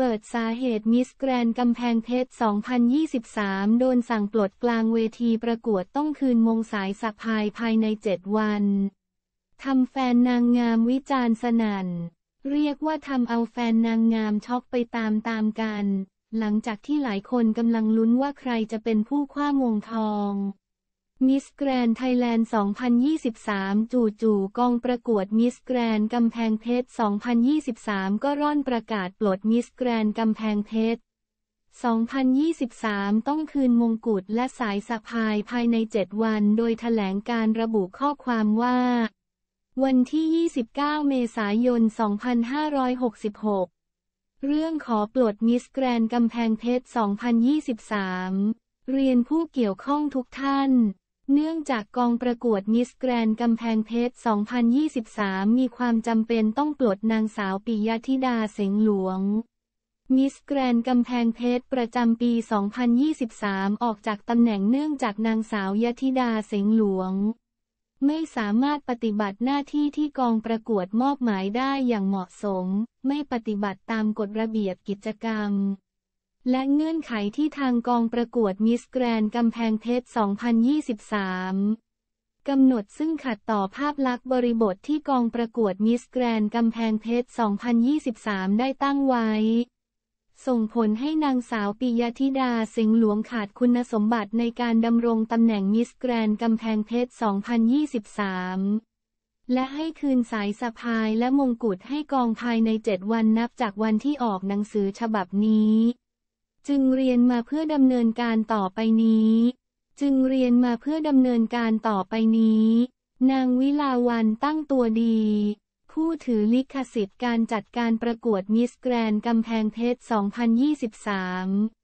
เปิดสาเหตุมิสแกรนกำแพงเพชร2023 โดนสั่งปลดกลางเวทีประกวดต้องคืนมงสายสะพายภายใน 7 วันทำแฟนนางงามวิจารณ์สนัน่น เรียกว่าทำเอาแฟนนางงามช็อกไปตามตามกัน หลังจากที่หลายคนกำลังลุ้นว่าใครจะเป็นผู้คว้ามงทองมิสแกรนไทยแลนด์ 2023 จู่ๆ กองประกวดมิสแกรนกำแพงเพชร 2023 ก็ร่อนประกาศปลดมิสแกรนกำแพงเพชร 2023 ต้องคืนมงกุฎและสายสะพายภายใน 7 วัน โดยแถลงการระบุข้อความว่า วันที่ 29 เมษายน 2566 เรื่องขอปลดมิสแกรนกำแพงเพชร2023 เรียนผู้เกี่ยวข้องทุกท่านเนื่องจากกองประกวดมิสแกรนกำแพงเพชร 2023 มีความจำเป็นต้องปลดนางสาวปิยธิดาเสงหลวง มิสแกรนกำแพงเพชรประจำปี 2023 ออกจากตำแหน่งเนื่องจากนางสาวยธิดาเสงหลวง ไม่สามารถปฏิบัติหน้าที่ที่กองประกวดมอบหมายได้อย่างเหมาะสม ไม่ปฏิบัติตามกฎระเบียบกิจกรรมและเงื่อนไขที่ทางกองประกวดมิสแกรนกำแพงเพชร2023กำหนดซึ่งขัดต่อภาพลักษณ์บริบทที่กองประกวดมิสแกรนกำแพงเพชร2023 ได้ตั้งไว้ ส่งผลให้นางสาวปิยธิดาสิงห์หลวงขาดคุณสมบัติในการดำรงตำแหน่งมิสแกรนกำแพงเพชร2023 และให้คืนสายสะพายและมงกุฎให้กองภายในเจ็ดวันนับจากวันที่ออกหนังสือฉบับนี้จึงเรียนมาเพื่อดำเนินการต่อไปนี้ จึงเรียนมาเพื่อดำเนินการต่อไปนี้ นางวิลาวันตั้งตัวดี ผู้ถือลิขสิทธิ์การจัดการประกวดมิสแกรนกำแพงเพชร2023